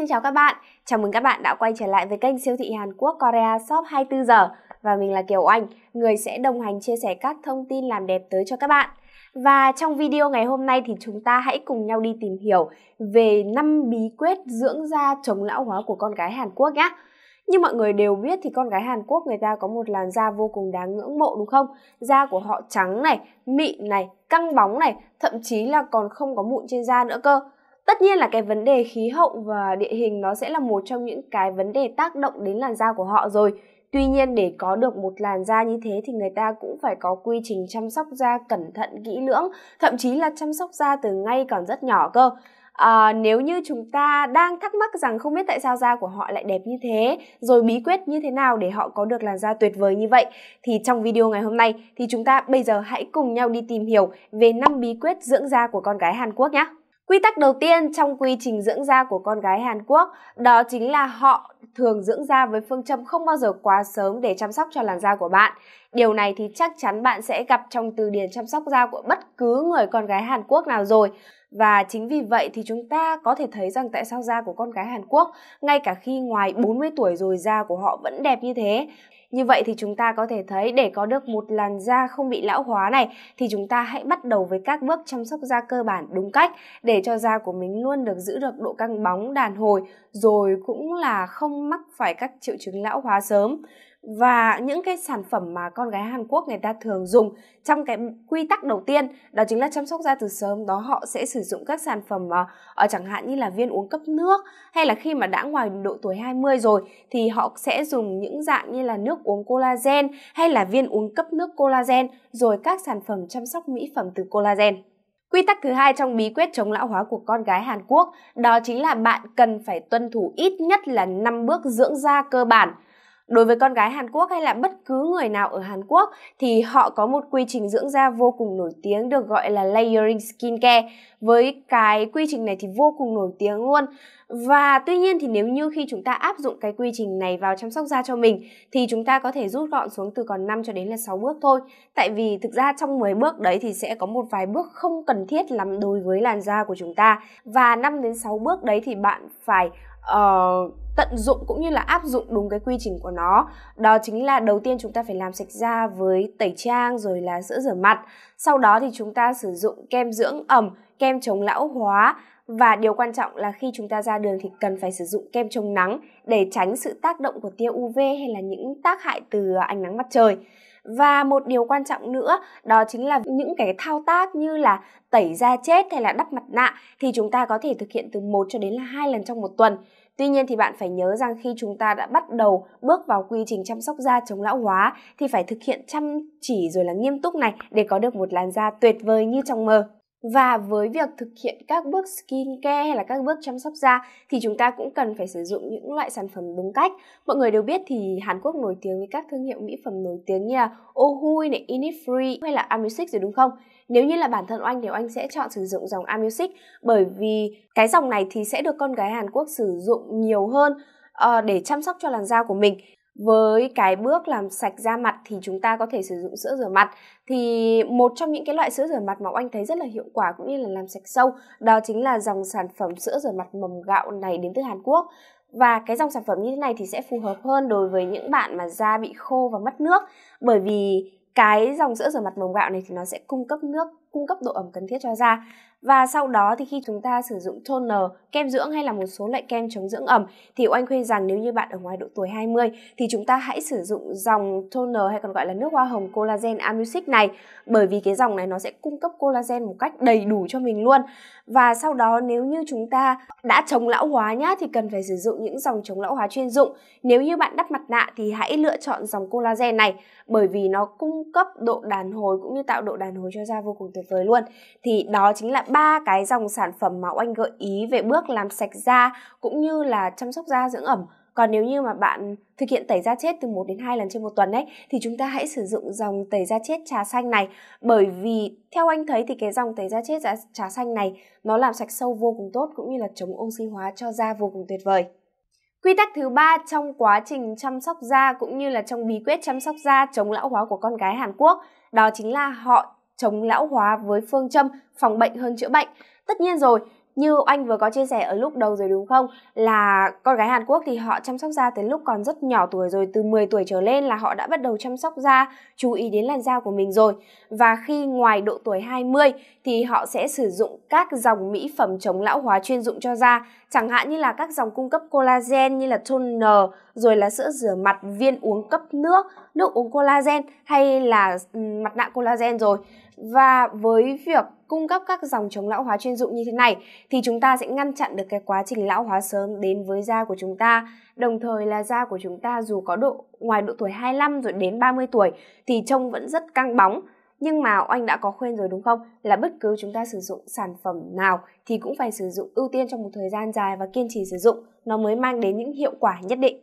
xin chào các bạn. Chào mừng các bạn đã quay trở lại với kênh siêu thị Hàn Quốc Korea Shop 24 giờ và mình là Kiều Anh, người sẽ đồng hành chia sẻ các thông tin làm đẹp tới cho các bạn. Và trong video ngày hôm nay thì chúng ta hãy cùng nhau đi tìm hiểu về năm bí quyết dưỡng da chống lão hóa của con gái Hàn Quốc nhé. Như mọi người đều biết thì con gái Hàn Quốc người ta có một làn da vô cùng đáng ngưỡng mộ đúng không? Da của họ trắng này, mịn này, căng bóng này, thậm chí là còn không có mụn trên da nữa cơ. Tất nhiên là cái vấn đề khí hậu và địa hình nó sẽ là một trong những cái vấn đề tác động đến làn da của họ rồi. Tuy nhiên để có được một làn da như thế thì người ta cũng phải có quy trình chăm sóc da cẩn thận kỹ lưỡng, thậm chí là chăm sóc da từ ngay còn rất nhỏ cơ. À, nếu như chúng ta đang thắc mắc rằng không biết tại sao da của họ lại đẹp như thế, rồi bí quyết như thế nào để họ có được làn da tuyệt vời như vậy, thì trong video ngày hôm nay thì chúng ta bây giờ hãy cùng nhau đi tìm hiểu về năm bí quyết dưỡng da của con gái Hàn Quốc nhé. Quy tắc đầu tiên trong quy trình dưỡng da của con gái Hàn Quốc đó chính là họ thường dưỡng da với phương châm không bao giờ quá sớm để chăm sóc cho làn da của bạn. Điều này thì chắc chắn bạn sẽ gặp trong từ điển chăm sóc da của bất cứ người con gái Hàn Quốc nào rồi. Và chính vì vậy thì chúng ta có thể thấy rằng tại sao da của con gái Hàn Quốc ngay cả khi ngoài 40 tuổi rồi da của họ vẫn đẹp như thế. Như vậy thì chúng ta có thể thấy để có được một làn da không bị lão hóa này thì chúng ta hãy bắt đầu với các bước chăm sóc da cơ bản đúng cách để cho da của mình luôn được giữ được độ căng bóng đàn hồi rồi cũng là không mắc phải các triệu chứng lão hóa sớm và những cái sản phẩm mà con gái Hàn Quốc người ta thường dùng trong cái quy tắc đầu tiên đó chính là chăm sóc da từ sớm đó họ sẽ sử dụng các sản phẩm uh, ờ, ở ờ, chẳng hạn như là viên uống cấp nước hay là khi mà đã ngoài độ tuổi 20 rồi thì họ sẽ dùng những dạng như là nước uống collagen hay là viên uống cấp nước collagen rồi các sản phẩm chăm sóc mỹ phẩm từ collagen. Quy tắc thứ hai trong bí quyết chống lão hóa của con gái Hàn Quốc đó chính là bạn cần phải tuân thủ ít nhất là 5 bước dưỡng da cơ bản đối với con gái Hàn Quốc hay là bất cứ người nào ở Hàn Quốc thì họ có một quy trình dưỡng da vô cùng nổi tiếng được gọi là layering skincare. Với cái quy trình này thì vô cùng nổi tiếng luôn. Và tuy nhiên thì nếu như khi chúng ta áp dụng cái quy trình này vào chăm sóc da cho mình thì chúng ta có thể rút gọn xuống từ còn 5 cho đến là 6 bước thôi. Tại vì thực ra trong 10 bước đấy thì sẽ có một vài bước không cần thiết lắm đối với làn da của chúng ta. Và 5 đến 6 bước đấy thì bạn phải uh, tận dụng cũng như là áp dụng đúng cái quy trình của nó đó chính là đầu tiên chúng ta phải làm sạch da với tẩy trang rồi là sữa rửa mặt sau đó thì chúng ta sử dụng kem dưỡng ẩm kem chống lão hóa và điều quan trọng là khi chúng ta ra đường thì cần phải sử dụng kem chống nắng để tránh sự tác động của tia UV hay là những tác hại từ ánh nắng mặt trời và một điều quan trọng nữa đó chính là những cái thao tác như là tẩy da chết hay là đắp mặt nạ thì chúng ta có thể thực hiện từ 1 cho đến là hai lần trong một tuần. Tuy nhiên thì bạn phải nhớ rằng khi chúng ta đã bắt đầu bước vào quy trình chăm sóc da chống lão hóa thì phải thực hiện chăm chỉ rồi là nghiêm túc này để có được một làn da tuyệt vời như trong mơ và với việc thực hiện các bước skin care hay là các bước chăm sóc da thì chúng ta cũng cần phải sử dụng những loại sản phẩm đúng cách. Mọi người đều biết thì Hàn Quốc nổi tiếng với các thương hiệu mỹ phẩm nổi tiếng như là Ohui này, Innisfree hay là Amusic rồi đúng không? Nếu như là bản thân Oanh thì Oanh sẽ chọn sử dụng dòng Amusic bởi vì cái dòng này thì sẽ được con gái Hàn Quốc sử dụng nhiều hơn ờ, để chăm sóc cho làn da của mình với cái bước làm sạch da mặt thì chúng ta có thể sử dụng sữa rửa mặt thì một trong những cái loại sữa rửa mặt mà anh thấy rất là hiệu quả cũng như là làm sạch sâu đó chính là dòng sản phẩm sữa rửa mặt mầm gạo này đến từ Hàn Quốc và cái dòng sản phẩm như thế này thì sẽ phù hợp hơn đối với những bạn mà da bị khô và mất nước bởi vì cái dòng sữa rửa mặt mầm gạo này thì nó sẽ cung cấp nước cung cấp độ ẩm cần thiết cho da và sau đó thì khi chúng ta sử dụng toner, kem dưỡng hay là một số loại kem chống dưỡng ẩm thì oanh khuyên rằng nếu như bạn ở ngoài độ tuổi 20 thì chúng ta hãy sử dụng dòng toner hay còn gọi là nước hoa hồng collagen amusic này bởi vì cái dòng này nó sẽ cung cấp collagen một cách đầy đủ cho mình luôn. Và sau đó nếu như chúng ta đã chống lão hóa nhá thì cần phải sử dụng những dòng chống lão hóa chuyên dụng. Nếu như bạn đắp mặt nạ thì hãy lựa chọn dòng collagen này bởi vì nó cung cấp độ đàn hồi cũng như tạo độ đàn hồi cho da vô cùng tuyệt vời luôn. Thì đó chính là ba cái dòng sản phẩm mà oanh gợi ý về bước làm sạch da cũng như là chăm sóc da dưỡng ẩm còn nếu như mà bạn thực hiện tẩy da chết từ 1 đến 2 lần trên một tuần ấy thì chúng ta hãy sử dụng dòng tẩy da chết trà xanh này bởi vì theo anh thấy thì cái dòng tẩy da chết trà xanh này nó làm sạch sâu vô cùng tốt cũng như là chống oxy hóa cho da vô cùng tuyệt vời. Quy tắc thứ ba trong quá trình chăm sóc da cũng như là trong bí quyết chăm sóc da chống lão hóa của con gái Hàn Quốc đó chính là họ chống lão hóa với phương châm phòng bệnh hơn chữa bệnh. Tất nhiên rồi, như anh vừa có chia sẻ ở lúc đầu rồi đúng không là con gái Hàn Quốc thì họ chăm sóc da từ lúc còn rất nhỏ tuổi rồi từ 10 tuổi trở lên là họ đã bắt đầu chăm sóc da chú ý đến làn da của mình rồi và khi ngoài độ tuổi 20 thì họ sẽ sử dụng các dòng mỹ phẩm chống lão hóa chuyên dụng cho da chẳng hạn như là các dòng cung cấp collagen như là toner rồi là sữa rửa mặt viên uống cấp nước nước uống collagen hay là mặt nạ collagen rồi và với việc cung cấp các dòng chống lão hóa chuyên dụng như thế này thì chúng ta sẽ ngăn chặn được cái quá trình lão hóa sớm đến với da của chúng ta. Đồng thời là da của chúng ta dù có độ ngoài độ tuổi 25 rồi đến 30 tuổi thì trông vẫn rất căng bóng. Nhưng mà oanh đã có khuyên rồi đúng không? Là bất cứ chúng ta sử dụng sản phẩm nào thì cũng phải sử dụng ưu tiên trong một thời gian dài và kiên trì sử dụng. Nó mới mang đến những hiệu quả nhất định.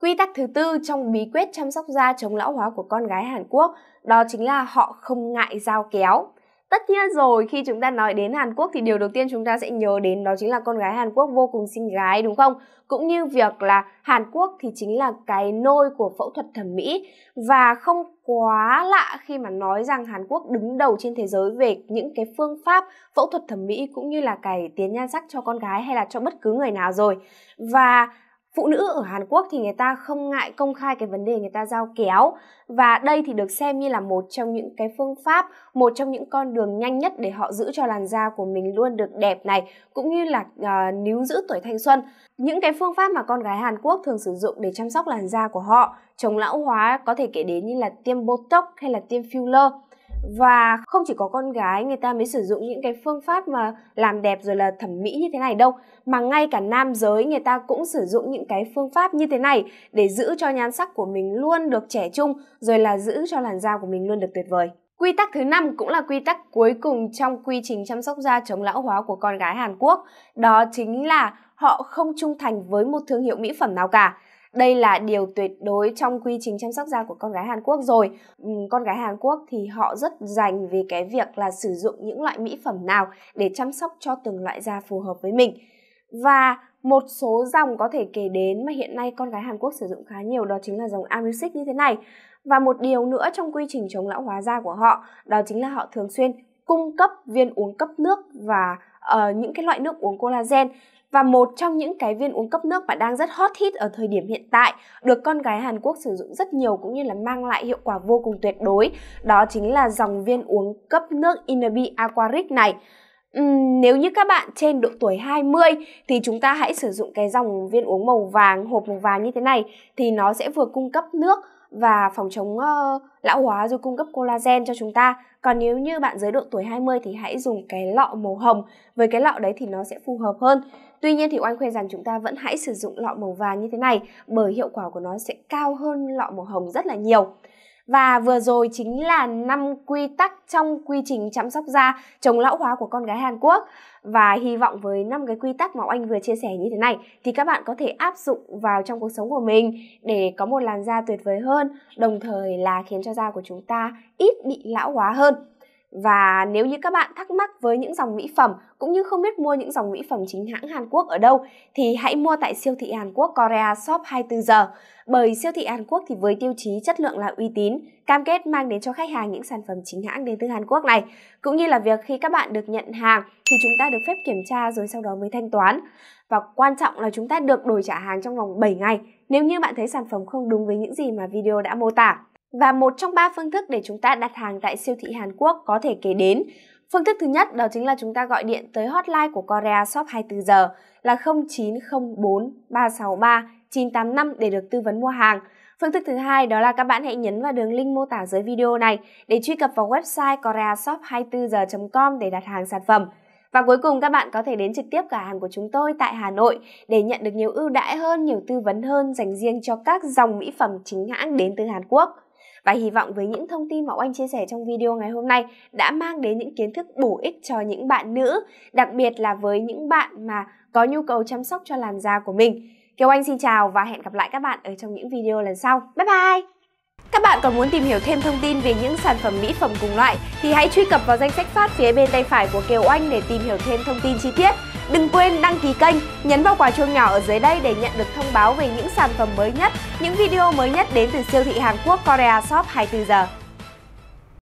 Quy tắc thứ tư trong bí quyết chăm sóc da chống lão hóa của con gái Hàn Quốc đó chính là họ không ngại dao kéo tất nhiên rồi khi chúng ta nói đến hàn quốc thì điều đầu tiên chúng ta sẽ nhớ đến đó chính là con gái hàn quốc vô cùng xinh gái đúng không cũng như việc là hàn quốc thì chính là cái nôi của phẫu thuật thẩm mỹ và không quá lạ khi mà nói rằng hàn quốc đứng đầu trên thế giới về những cái phương pháp phẫu thuật thẩm mỹ cũng như là cải tiến nhan sắc cho con gái hay là cho bất cứ người nào rồi và phụ nữ ở Hàn Quốc thì người ta không ngại công khai cái vấn đề người ta giao kéo và đây thì được xem như là một trong những cái phương pháp, một trong những con đường nhanh nhất để họ giữ cho làn da của mình luôn được đẹp này cũng như là uh, níu giữ tuổi thanh xuân. Những cái phương pháp mà con gái Hàn Quốc thường sử dụng để chăm sóc làn da của họ chống lão hóa có thể kể đến như là tiêm botox hay là tiêm filler và không chỉ có con gái người ta mới sử dụng những cái phương pháp mà làm đẹp rồi là thẩm mỹ như thế này đâu mà ngay cả nam giới người ta cũng sử dụng những cái phương pháp như thế này để giữ cho nhan sắc của mình luôn được trẻ trung rồi là giữ cho làn da của mình luôn được tuyệt vời Quy tắc thứ năm cũng là quy tắc cuối cùng trong quy trình chăm sóc da chống lão hóa của con gái Hàn Quốc, đó chính là họ không trung thành với một thương hiệu mỹ phẩm nào cả. Đây là điều tuyệt đối trong quy trình chăm sóc da của con gái Hàn Quốc rồi. Ừ, con gái Hàn Quốc thì họ rất dành về cái việc là sử dụng những loại mỹ phẩm nào để chăm sóc cho từng loại da phù hợp với mình. Và một số dòng có thể kể đến mà hiện nay con gái Hàn Quốc sử dụng khá nhiều đó chính là dòng AmuSic như thế này. Và một điều nữa trong quy trình chống lão hóa da của họ đó chính là họ thường xuyên cung cấp viên uống cấp nước và uh, những cái loại nước uống collagen và một trong những cái viên uống cấp nước mà đang rất hot hit ở thời điểm hiện tại được con gái Hàn Quốc sử dụng rất nhiều cũng như là mang lại hiệu quả vô cùng tuyệt đối đó chính là dòng viên uống cấp nước Inabi Aquaric này Uhm, nếu như các bạn trên độ tuổi 20 thì chúng ta hãy sử dụng cái dòng viên uống màu vàng, hộp màu vàng như thế này thì nó sẽ vừa cung cấp nước và phòng chống uh, lão hóa rồi cung cấp collagen cho chúng ta. Còn nếu như bạn giới độ tuổi 20 thì hãy dùng cái lọ màu hồng. Với cái lọ đấy thì nó sẽ phù hợp hơn. Tuy nhiên thì Oanh khuyên rằng chúng ta vẫn hãy sử dụng lọ màu vàng như thế này bởi hiệu quả của nó sẽ cao hơn lọ màu hồng rất là nhiều. Và vừa rồi chính là năm quy tắc trong quy trình chăm sóc da chống lão hóa của con gái Hàn Quốc. Và hy vọng với năm cái quy tắc mà anh vừa chia sẻ như thế này thì các bạn có thể áp dụng vào trong cuộc sống của mình để có một làn da tuyệt vời hơn, đồng thời là khiến cho da của chúng ta ít bị lão hóa hơn. Và nếu như các bạn thắc mắc với những dòng mỹ phẩm cũng như không biết mua những dòng mỹ phẩm chính hãng Hàn Quốc ở đâu thì hãy mua tại siêu thị Hàn Quốc Korea Shop 24 giờ. Bởi siêu thị Hàn Quốc thì với tiêu chí chất lượng là uy tín, cam kết mang đến cho khách hàng những sản phẩm chính hãng đến từ Hàn Quốc này, cũng như là việc khi các bạn được nhận hàng thì chúng ta được phép kiểm tra rồi sau đó mới thanh toán. Và quan trọng là chúng ta được đổi trả hàng trong vòng 7 ngày nếu như bạn thấy sản phẩm không đúng với những gì mà video đã mô tả. Và một trong ba phương thức để chúng ta đặt hàng tại siêu thị Hàn Quốc có thể kể đến. Phương thức thứ nhất đó chính là chúng ta gọi điện tới hotline của Korea Shop 24 giờ là 0904 363 985 để được tư vấn mua hàng. Phương thức thứ hai đó là các bạn hãy nhấn vào đường link mô tả dưới video này để truy cập vào website koreashop24giờ.com để đặt hàng sản phẩm. Và cuối cùng các bạn có thể đến trực tiếp cửa hàng của chúng tôi tại Hà Nội để nhận được nhiều ưu đãi hơn, nhiều tư vấn hơn dành riêng cho các dòng mỹ phẩm chính hãng đến từ Hàn Quốc. Và hy vọng với những thông tin mà anh chia sẻ trong video ngày hôm nay đã mang đến những kiến thức bổ ích cho những bạn nữ, đặc biệt là với những bạn mà có nhu cầu chăm sóc cho làn da của mình. Kiều Anh xin chào và hẹn gặp lại các bạn ở trong những video lần sau. Bye bye! Các bạn còn muốn tìm hiểu thêm thông tin về những sản phẩm mỹ phẩm cùng loại thì hãy truy cập vào danh sách phát phía bên tay phải của Kiều Anh để tìm hiểu thêm thông tin chi tiết. Đừng quên đăng ký kênh, nhấn vào quả chuông nhỏ ở dưới đây để nhận được thông báo về những sản phẩm mới nhất, những video mới nhất đến từ siêu thị Hàn Quốc Korea Shop 24 giờ.